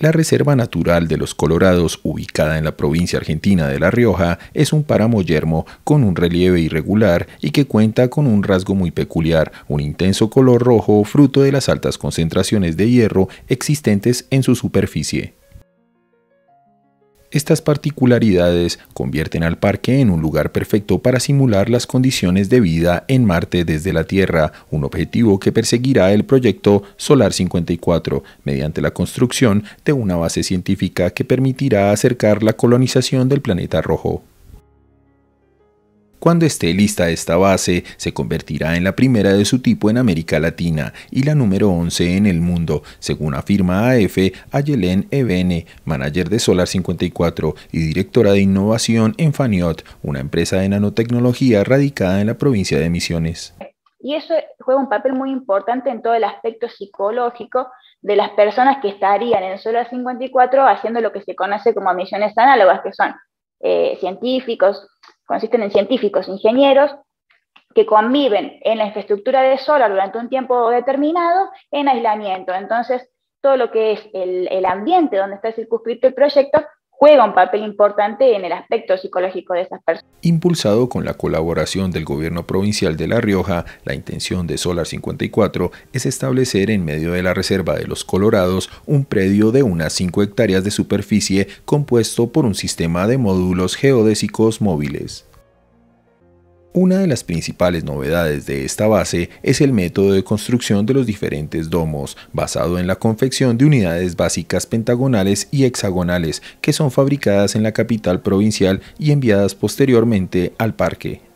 La Reserva Natural de los Colorados, ubicada en la provincia argentina de La Rioja, es un páramo yermo con un relieve irregular y que cuenta con un rasgo muy peculiar, un intenso color rojo fruto de las altas concentraciones de hierro existentes en su superficie. Estas particularidades convierten al parque en un lugar perfecto para simular las condiciones de vida en Marte desde la Tierra, un objetivo que perseguirá el proyecto Solar 54 mediante la construcción de una base científica que permitirá acercar la colonización del planeta rojo. Cuando esté lista esta base, se convertirá en la primera de su tipo en América Latina y la número 11 en el mundo, según afirma AF Ayelen Ebene, manager de Solar 54 y directora de innovación en Faniot, una empresa de nanotecnología radicada en la provincia de Misiones. Y eso juega un papel muy importante en todo el aspecto psicológico de las personas que estarían en Solar 54 haciendo lo que se conoce como misiones análogas, que son eh, científicos, consisten en científicos, ingenieros, que conviven en la infraestructura de solar durante un tiempo determinado en aislamiento. Entonces, todo lo que es el, el ambiente donde está circunscrito el proyecto juega un papel importante en el aspecto psicológico de esas personas. Impulsado con la colaboración del gobierno provincial de La Rioja, la intención de Solar 54 es establecer en medio de la reserva de los Colorados un predio de unas 5 hectáreas de superficie compuesto por un sistema de módulos geodésicos móviles. Una de las principales novedades de esta base es el método de construcción de los diferentes domos, basado en la confección de unidades básicas pentagonales y hexagonales que son fabricadas en la capital provincial y enviadas posteriormente al parque.